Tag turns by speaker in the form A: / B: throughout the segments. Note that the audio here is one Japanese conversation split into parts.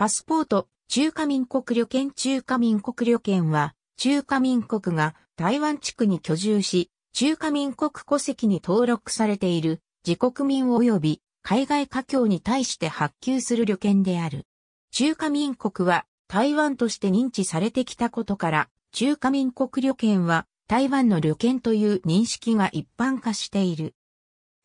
A: パスポート、中華民国旅券中華民国旅券は、中華民国が台湾地区に居住し、中華民国戸籍に登録されている自国民及び海外華僑に対して発給する旅券である。中華民国は台湾として認知されてきたことから、中華民国旅券は台湾の旅券という認識が一般化している。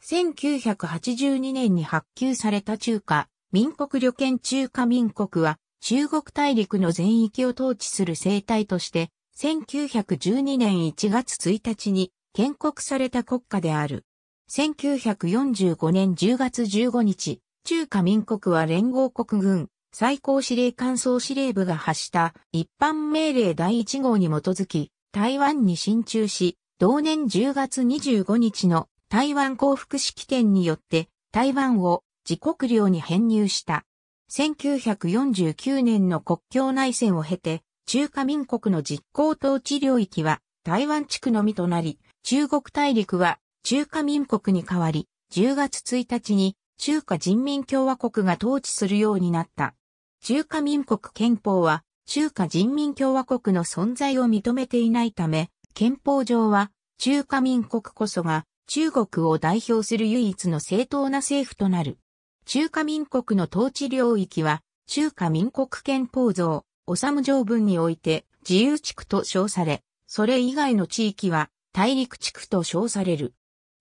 A: 1982年に発給された中華民国旅券中華民国は中国大陸の全域を統治する政体として、1912年1月1日に建国された国家である。1945年10月15日、中華民国は連合国軍最高司令官総司令部が発した一般命令第1号に基づき、台湾に進駐し、同年10月25日の台湾降伏式典によって台湾を自国領に編入した。1949年の国境内戦を経て、中華民国の実行統治領域は台湾地区のみとなり、中国大陸は中華民国に変わり、10月1日に中華人民共和国が統治するようになった。中華民国憲法は中華人民共和国の存在を認めていないため、憲法上は中華民国こそが中国を代表する唯一の正当な政府となる。中華民国の統治領域は、中華民国憲法像、治条文において自由地区と称され、それ以外の地域は大陸地区と称される。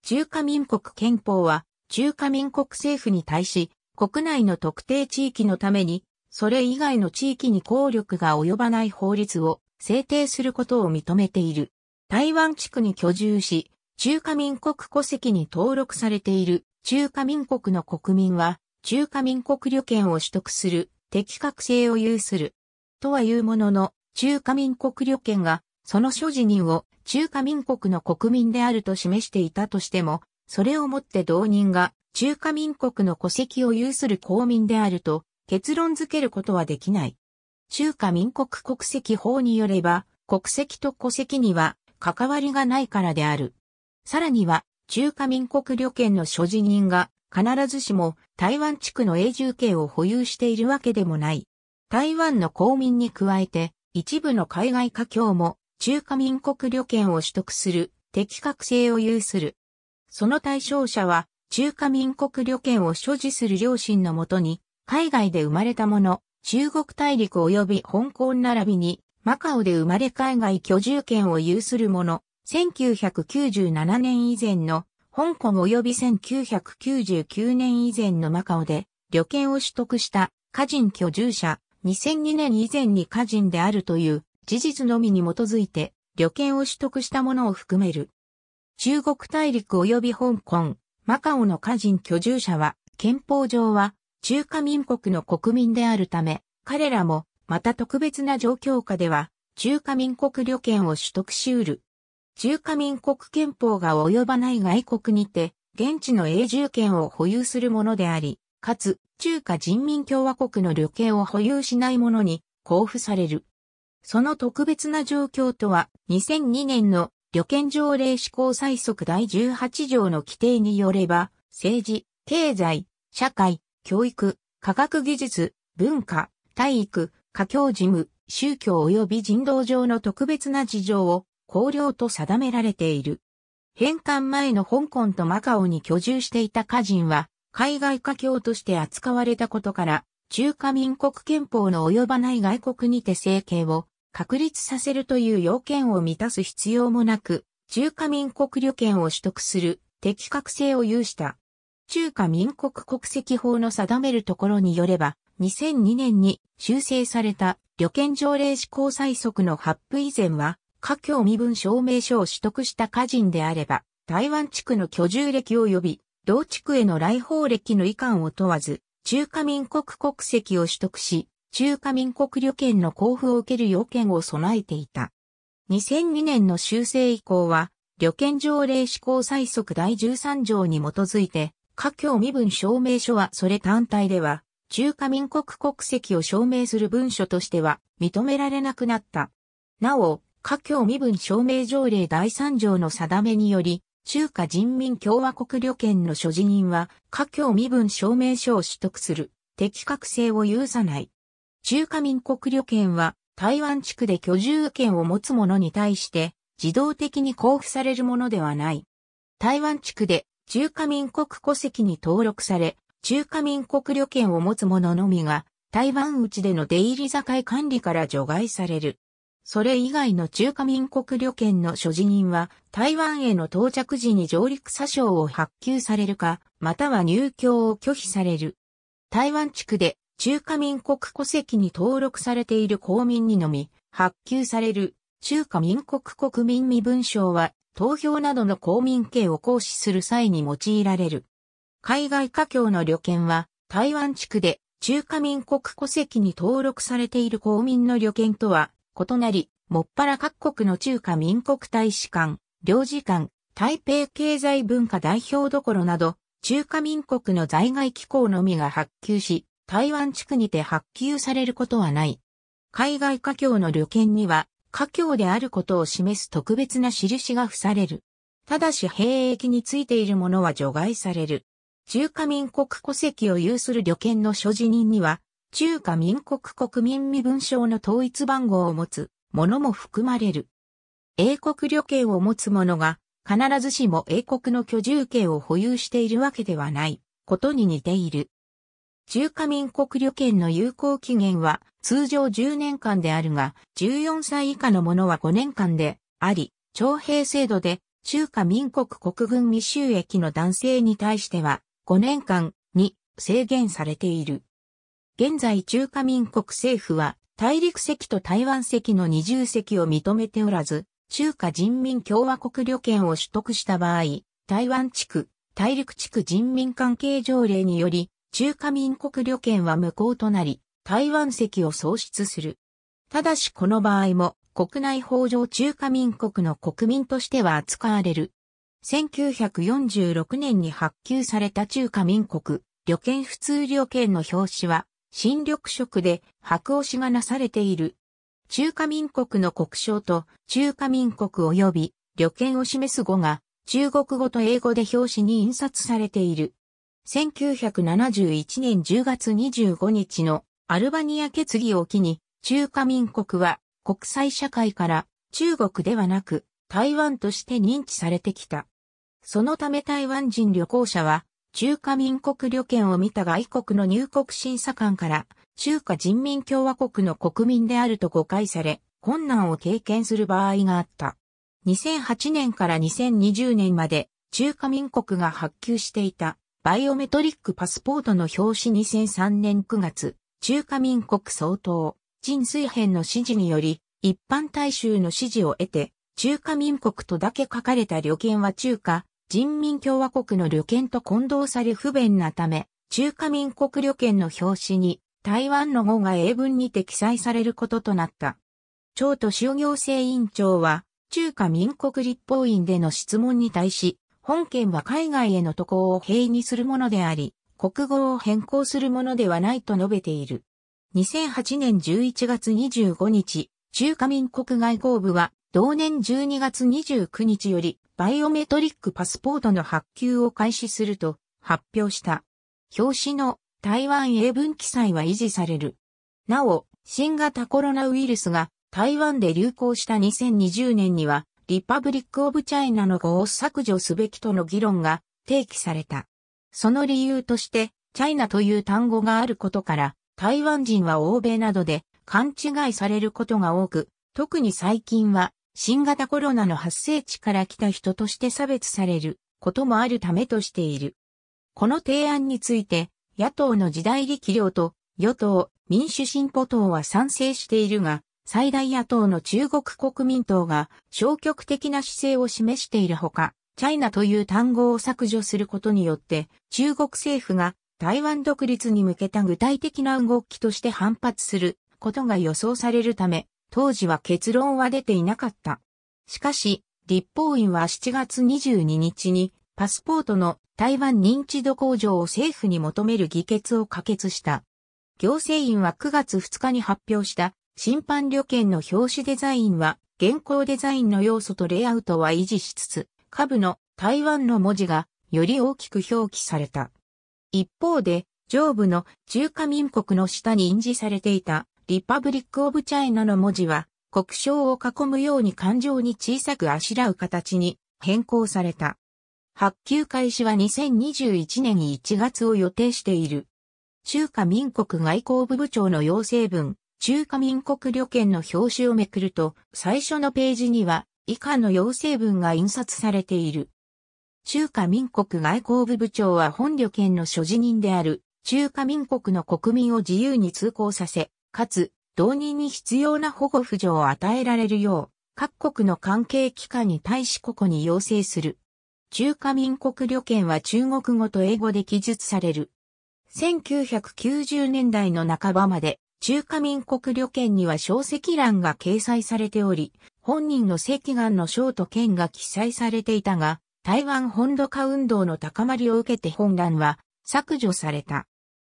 A: 中華民国憲法は、中華民国政府に対し、国内の特定地域のために、それ以外の地域に効力が及ばない法律を制定することを認めている。台湾地区に居住し、中華民国戸籍に登録されている中華民国の国民は、中華民国旅券を取得する、適格性を有する。とはいうものの、中華民国旅券が、その所持人を中華民国の国民であると示していたとしても、それをもって同人が中華民国の戸籍を有する公民であると結論付けることはできない。中華民国国籍法によれば、国籍と戸籍には関わりがないからである。さらには、中華民国旅券の所持人が必ずしも台湾地区の永住権を保有しているわけでもない。台湾の公民に加えて一部の海外華僑も中華民国旅券を取得する適格性を有する。その対象者は中華民国旅券を所持する両親のもとに海外で生まれた者、中国大陸及び香港並びにマカオで生まれ海外居住権を有する者、1997年以前の香港及び1999年以前のマカオで旅券を取得した家人居住者2002年以前に家人であるという事実のみに基づいて旅券を取得したものを含める。中国大陸及び香港、マカオの家人居住者は憲法上は中華民国の国民であるため、彼らもまた特別な状況下では中華民国旅券を取得し得る中華民国憲法が及ばない外国にて、現地の永住権を保有するものであり、かつ、中華人民共和国の旅券を保有しないものに交付される。その特別な状況とは、2002年の旅券条例施行最速第18条の規定によれば、政治、経済、社会、教育、科学技術、文化、体育、科教事務、宗教及び人道上の特別な事情を公領と定められている。返還前の香港とマカオに居住していた家人は、海外華僑として扱われたことから、中華民国憲法の及ばない外国にて政権を確立させるという要件を満たす必要もなく、中華民国旅券を取得する適格性を有した。中華民国国籍法の定めるところによれば、2002年に修正された旅券条例施行最速の発布以前は、華僑身分証明書を取得した家人であれば、台湾地区の居住歴及び、同地区への来訪歴の遺憾を問わず、中華民国国籍を取得し、中華民国旅券の交付を受ける要件を備えていた。2002年の修正以降は、旅券条例施行最速第13条に基づいて、華僑身分証明書はそれ単体では、中華民国国籍を証明する文書としては認められなくなった。なお、華僑身分証明条例第3条の定めにより、中華人民共和国旅券の所持人は、華僑身分証明書を取得する、適格性を有さない。中華民国旅券は、台湾地区で居住権を持つ者に対して、自動的に交付されるものではない。台湾地区で、中華民国戸籍に登録され、中華民国旅券を持つ者のみが、台湾内での出入り境管理から除外される。それ以外の中華民国旅券の所持人は、台湾への到着時に上陸詐称を発給されるか、または入居を拒否される。台湾地区で中華民国戸籍に登録されている公民にのみ、発給される中華民国国民身分証は、投票などの公民権を行使する際に用いられる。海外華僑の旅券は、台湾地区で中華民国戸籍に登録されている公民の旅券とは異なり、もっぱら各国の中華民国大使館、領事館、台北経済文化代表どころなど、中華民国の在外機構のみが発給し、台湾地区にて発給されることはない。海外華僑の旅券には、華僑であることを示す特別な印が付される。ただし兵役についているものは除外される。中華民国戸籍を有する旅券の所持人には、中華民国国民身分証の統一番号を持つ者も含まれる。英国旅券を持つ者が必ずしも英国の居住権を保有しているわけではないことに似ている。中華民国旅券の有効期限は通常10年間であるが、14歳以下のものは5年間であり、徴兵制度で中華民国国軍未収益の男性に対しては5年間に制限されている。現在中華民国政府は大陸籍と台湾籍の二重籍を認めておらず、中華人民共和国旅券を取得した場合、台湾地区、大陸地区人民関係条例により、中華民国旅券は無効となり、台湾籍を喪失する。ただしこの場合も、国内法上中華民国の国民としては扱われる。1946年に発給された中華民国旅券普通旅券の表紙は新緑色で白押しがなされている。中華民国の国章と中華民国及び旅券を示す語が中国語と英語で表紙に印刷されている。1971年10月25日のアルバニア決議を機に中華民国は国際社会から中国ではなく台湾として認知されてきた。そのため台湾人旅行者は中華民国旅券を見た外国の入国審査官から中華人民共和国の国民であると誤解され、困難を経験する場合があった。2008年から2020年まで中華民国が発給していたバイオメトリックパスポートの表紙2003年9月、中華民国総統、陳水編の指示により、一般大衆の指示を得て、中華民国とだけ書かれた旅券は中華人民共和国の旅券と混同され不便なため、中華民国旅券の表紙に台湾の語が英文にて記載されることとなった。長都修行政委員長は、中華民国立法院での質問に対し、本件は海外への渡航を平にするものであり、国語を変更するものではないと述べている。2008年11月25日、中華民国外交部は、同年12月29日より、バイオメトリックパスポートの発給を開始すると発表した。表紙の台湾英文記載は維持される。なお、新型コロナウイルスが台湾で流行した2020年には、リパブリック・オブ・チャイナの語を削除すべきとの議論が提起された。その理由として、チャイナという単語があることから、台湾人は欧米などで勘違いされることが多く、特に最近は新型コロナの発生地から来た人として差別されることもあるためとしている。この提案について、野党の時代力量と与党民主進歩党は賛成しているが、最大野党の中国国民党が消極的な姿勢を示しているほか、チャイナという単語を削除することによって、中国政府が台湾独立に向けた具体的な動きとして反発することが予想されるため、当時は結論は出ていなかった。しかし、立法院は7月22日にパスポートの台湾認知度向上を政府に求める議決を可決した。行政院は9月2日に発表した審判旅券の表紙デザインは現行デザインの要素とレイアウトは維持しつつ、下部の台湾の文字がより大きく表記された。一方で、上部の中華民国の下に印字されていたリパブリック・オブ・チャイナの文字は、国章を囲むように感情に小さくあしらう形に変更された。発給開始は2021年1月を予定している。中華民国外交部部長の要請文、中華民国旅券の表紙をめくると、最初のページには以下の要請文が印刷されている。中華民国外交部部長は本旅券の所持人である、中華民国の国民を自由に通行させ、かつ、同人に必要な保護扶助を与えられるよう、各国の関係機関に対しここに要請する。中華民国旅券は中国語と英語で記述される。1990年代の半ばまで、中華民国旅券には小石欄が掲載されており、本人の赤眼の章と券が記載されていたが、台湾本土化運動の高まりを受けて本欄は削除された。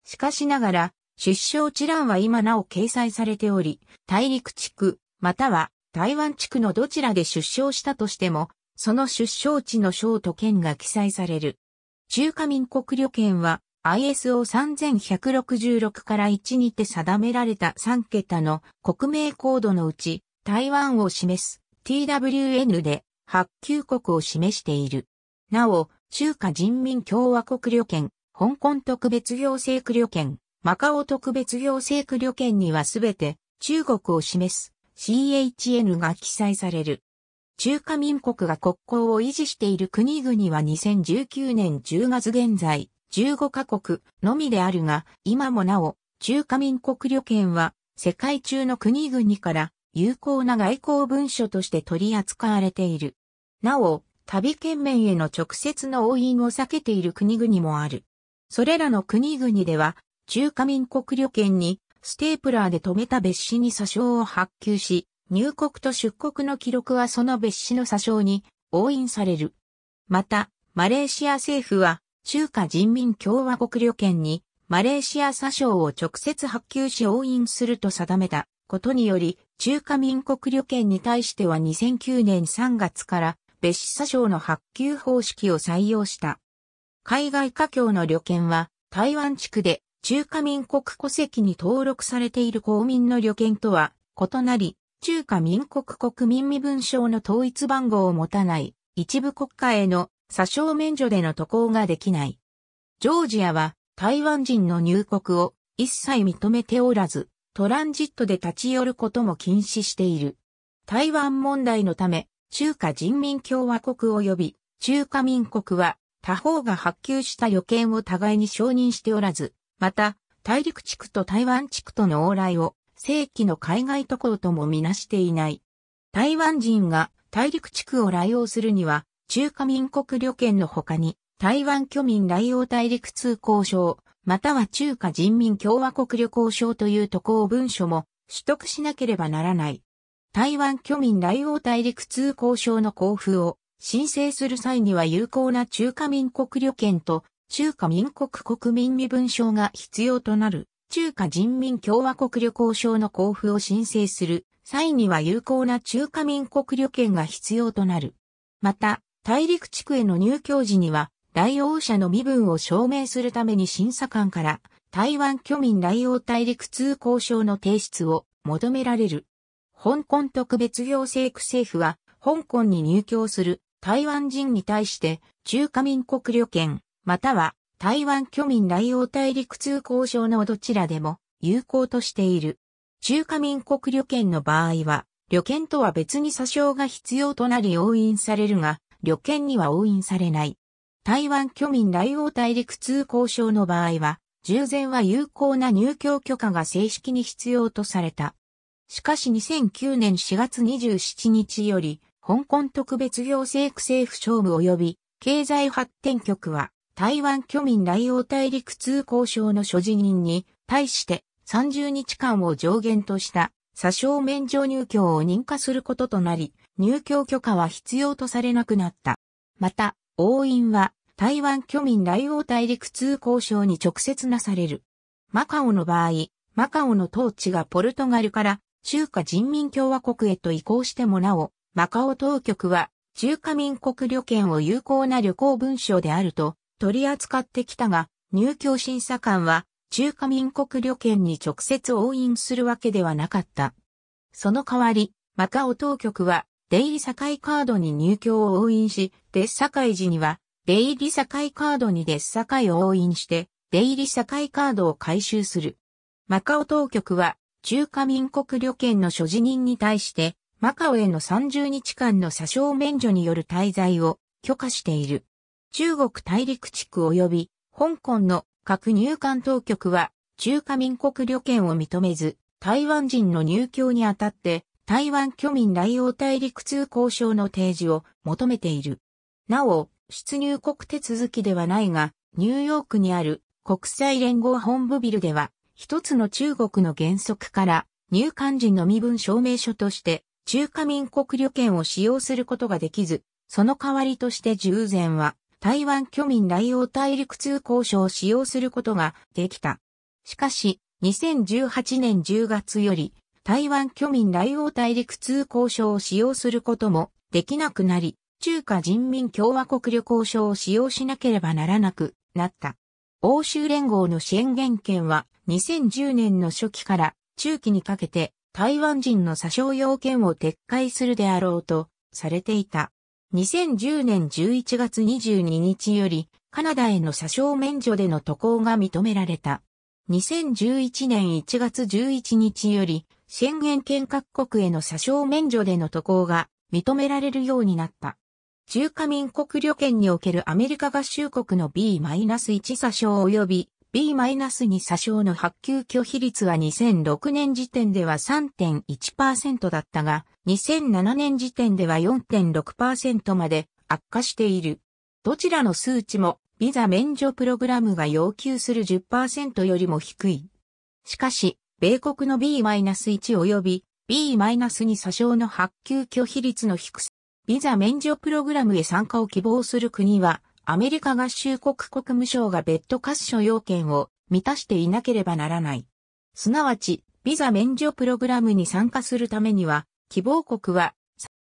A: しかしながら、出生地欄は今なお掲載されており、大陸地区、または台湾地区のどちらで出生したとしても、その出生地の省と県が記載される。中華民国旅券は ISO3166 から1にて定められた3桁の国名コードのうち台湾を示す TWN で発給国を示している。なお、中華人民共和国旅券、香港特別行政区旅券、マカオ特別行政区旅券にはすべて中国を示す CHN が記載される。中華民国が国交を維持している国々は2019年10月現在15カ国のみであるが、今もなお中華民国旅券は世界中の国々から有効な外交文書として取り扱われている。なお、旅券面への直接の応印を避けている国々もある。それらの国々では、中華民国旅券にステープラーで留めた別紙に詐称を発給し、入国と出国の記録はその別紙の詐称に押印される。また、マレーシア政府は中華人民共和国旅券にマレーシア詐称を直接発給し押印すると定めたことにより、中華民国旅券に対しては2009年3月から別紙詐称の発給方式を採用した。海外華僑の旅券は台湾地区で中華民国戸籍に登録されている公民の旅券とは異なり、中華民国国民身分証の統一番号を持たない一部国家への詐称免除での渡航ができない。ジョージアは台湾人の入国を一切認めておらず、トランジットで立ち寄ることも禁止している。台湾問題のため、中華人民共和国及び中華民国は他方が発給した旅券を互いに承認しておらず、また、大陸地区と台湾地区との往来を正規の海外渡航ともみなしていない。台湾人が大陸地区を来用するには、中華民国旅券の他に、台湾居民来往大陸通行証、または中華人民共和国旅行証という渡航文書も取得しなければならない。台湾居民来往大陸通行証の交付を申請する際には有効な中華民国旅券と中華民国国民身分証が必要となる中華人民共和国旅行証の交付を申請する際には有効な中華民国旅券が必要となる。また、大陸地区への入境時には、来往者の身分を証明するために審査官から、台湾居民来往大陸通行証の提出を求められる。香港特別行政区政府は、香港に入境する台湾人に対して、中華民国旅券、または台湾居民来欧大陸通行証のどちらでも有効としている。中華民国旅券の場合は、旅券とは別に詐称が必要となり押印されるが、旅券には押印されない。台湾居民来欧大陸通行証の場合は、従前は有効な入居許可が正式に必要とされた。しかし2009年4月27日より、香港特別行政区政府省務及び経済発展局は、台湾居民来往大陸通行省の所持人に対して30日間を上限とした詐称免除入居を認可することとなり、入居許可は必要とされなくなった。また、応印は台湾居民来往大陸通行省に直接なされる。マカオの場合、マカオの統治がポルトガルから中華人民共和国へと移行してもなお、マカオ当局は中華民国旅券を有効な旅行文書であると取り扱ってきたが、入居審査官は中華民国旅券に直接応印するわけではなかった。その代わり、マカオ当局は、出入り境カードに入居を応印し、出堺時には、出入り境カードに出堺を応印して、出入り境カードを回収する。マカオ当局は、中華民国旅券の所持人に対して、マカオへの30日間の詐称免除による滞在を許可している。中国大陸地区及び香港の各入管当局は中華民国旅券を認めず、台湾人の入境にあたって台湾居民来往大陸通行証の提示を求めている。なお、出入国手続きではないが、ニューヨークにある国際連合本部ビルでは、一つの中国の原則から入管人の身分証明書として中華民国旅券を使用することができず、その代わりとして従前は台湾居民来往大陸通行証を使用することができた。しかし、2018年10月より、台湾居民来往大陸通行証を使用することもできなくなり、中華人民共和国旅行証を使用しなければならなくなった。欧州連合の支援元権は2010年の初期から中期にかけて台湾人の詐称要件を撤回するであろうとされていた。2010年11月22日より、カナダへの詐称免除での渡航が認められた。2011年1月11日より、宣言権各国への詐称免除での渡航が認められるようになった。中華民国旅券におけるアメリカ合衆国の B-1 詐称及び B-2 詐称の発給拒否率は2006年時点では3.1%だったが、2007年時点では4.6%まで悪化している。どちらの数値もビザ免除プログラムが要求する10%よりも低い。しかし、米国の B-1 及び B-2 詐称の発給拒否率の低さ、ビザ免除プログラムへ参加を希望する国は、アメリカ合衆国国務省が別途各所要件を満たしていなければならない。すなわち、ビザ免除プログラムに参加するためには、希望国は、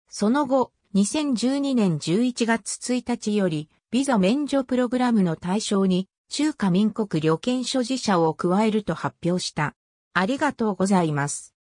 A: その後、2012年11月1日より、ビザ免除プログラムの対象に、中華民国旅券所持者を加えると発表した。ありがとうございます。